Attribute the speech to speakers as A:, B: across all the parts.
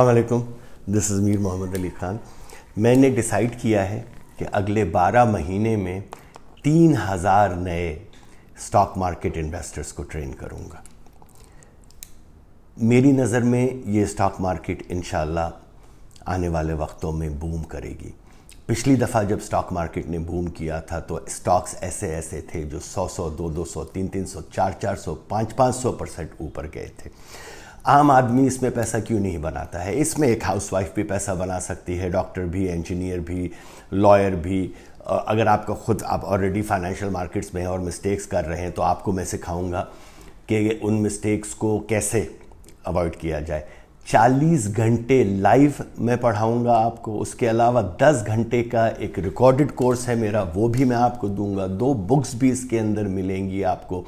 A: अलैक्म this is Mir Mohammad Ali Khan मैंने decide किया है कि अगले 12 महीने में 3000 नए स्टॉक मार्केट इन्वेस्टर्स को ट्रेन करूँगा मेरी नज़र में ये स्टॉक मार्केट इन आने वाले वक्तों में बूम करेगी पिछली दफ़ा जब स्टॉक मार्केट ने बूम किया था तो स्टॉक्स ऐसे ऐसे थे जो 100 तीन तीन सौ चार चार सौ पाँच पाँच सौ परसेंट ऊपर गए थे आम आदमी इसमें पैसा क्यों नहीं बनाता है इसमें एक हाउसवाइफ भी पैसा बना सकती है डॉक्टर भी इंजीनियर भी लॉयर भी अगर आपका खुद आप ऑलरेडी फाइनेंशियल मार्केट्स में हैं और मिस्टेक्स कर रहे हैं तो आपको मैं सिखाऊंगा कि उन मिस्टेक्स को कैसे अवॉइड किया जाए 40 घंटे लाइव मैं पढ़ाऊंगा आपको उसके अलावा 10 घंटे का एक रिकॉर्डेड कोर्स है मेरा वो भी मैं आपको दूंगा दो बुक्स भी इसके अंदर मिलेंगी आपको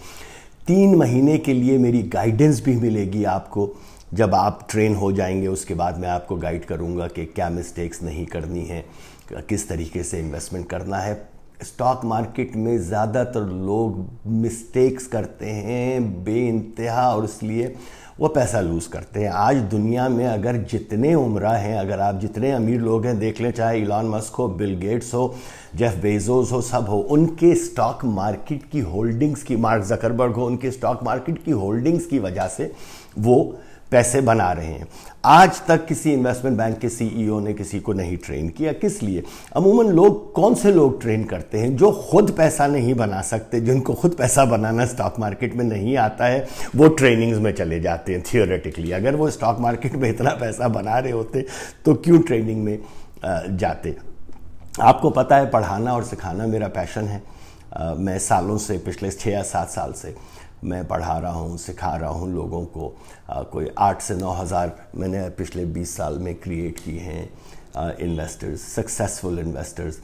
A: तीन महीने के लिए मेरी गाइडेंस भी मिलेगी आपको जब आप ट्रेन हो जाएंगे उसके बाद मैं आपको गाइड करूँगा कि क्या मिस्टेक्स नहीं करनी है किस तरीके से इन्वेस्टमेंट करना है स्टॉक मार्केट में ज़्यादातर लोग मिस्टेक्स करते हैं बे इंतहा और इसलिए वो पैसा लूज़ करते हैं आज दुनिया में अगर जितने उम्र हैं अगर आप जितने अमीर लोग हैं देख लें चाहे इलॉन मस्क हो बिल गेट्स हो जेफ बेजोस हो सब हो उनके स्टॉक मार्केट की होल्डिंग्स की मार्क जकरबर्ग हो उनके स्टॉक मार्केट की होल्डिंग्स की वजह से वो पैसे बना रहे हैं आज तक किसी इन्वेस्टमेंट बैंक के सीईओ e ने किसी को नहीं ट्रेन किया किस लिए अमूमन लोग कौन से लोग ट्रेन करते हैं जो खुद पैसा नहीं बना सकते जिनको खुद पैसा बनाना स्टॉक मार्केट में नहीं आता है वो ट्रेनिंग्स में चले जाते हैं थियोरेटिकली अगर वो स्टॉक मार्केट में इतना पैसा बना रहे होते तो क्यों ट्रेनिंग में जाते आपको पता है पढ़ाना और सिखाना मेरा पैशन है मैं सालों से पिछले छः या सात साल से मैं पढ़ा रहा हूँ सिखा रहा हूँ लोगों को आ, कोई आठ से नौ हज़ार मैंने पिछले बीस साल में क्रिएट किए हैं इन्वेस्टर्स सक्सेसफुल इन्वेस्टर्स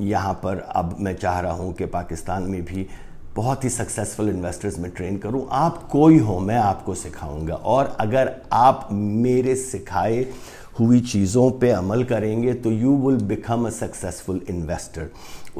A: यहाँ पर अब मैं चाह रहा हूँ कि पाकिस्तान में भी बहुत ही सक्सेसफुल इन्वेस्टर्स में ट्रेन करूं आप कोई हो मैं आपको सिखाऊंगा और अगर आप मेरे सिखाए हुई चीज़ों पे अमल करेंगे तो you will become a successful investor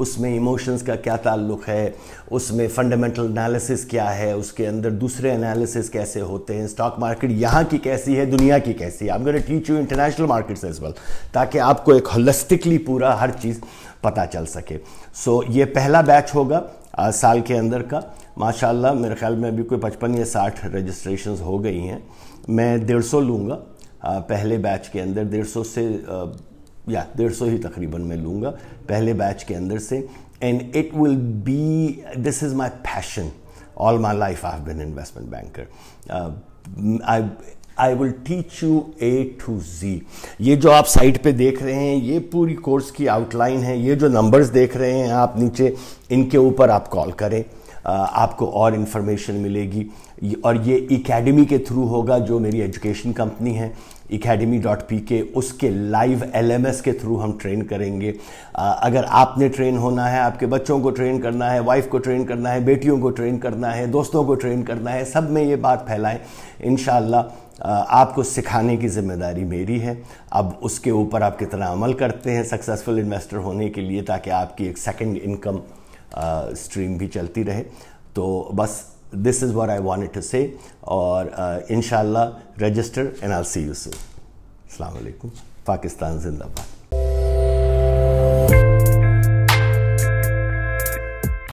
A: उसमें इमोशंस का क्या ताल्लुक है उसमें फंडामेंटल एनालिसिस क्या है उसके अंदर दूसरे एनालिसिस कैसे होते हैं स्टॉक मार्केट यहाँ की कैसी है दुनिया की कैसी है I am teach you international markets as well ताकि आपको एक होलिस्टिकली पूरा हर चीज़ पता चल सके सो so, ये पहला बैच होगा आज साल के अंदर का माशाल्लाह मेरे ख्याल में अभी कोई पचपन या साठ रजिस्ट्रेशन हो गई हैं मैं डेढ़ सौ लूँगा पहले बैच के अंदर डेढ़ सौ से या डेढ़ सौ ही तकरीबन मैं लूँगा पहले बैच के अंदर से and it will be this is my passion all my life I have been investment banker I I will teach you A to Z ये जो आप साइट पे देख रहे हैं ये पूरी कोर्स की आउटलाइन है ये जो नंबर्स देख रहे हैं आप नीचे इनके ऊपर आप कॉल करें आपको और इन्फॉर्मेशन मिलेगी और ये एकेडमी के थ्रू होगा जो मेरी एजुकेशन कंपनी है एकेडमी डॉट पी के उसके लाइव एल के थ्रू हम ट्रेन करेंगे अगर आपने ट्रेन होना है आपके बच्चों को ट्रेन करना है वाइफ को ट्रेन करना है बेटियों को ट्रेन करना है दोस्तों को ट्रेन करना है सब में ये बात फैलाएं इन आपको सिखाने की जिम्मेदारी मेरी है अब उसके ऊपर आप कितना अमल करते हैं सक्सेसफुल इन्वेस्टर होने के लिए ताकि आपकी एक सेकंड इनकम स्ट्रीम भी चलती रहे तो बस this is where I want to say और इन रजिस्टर एन आर सी यू सू अलैक् पाकिस्तान जिंदाबाद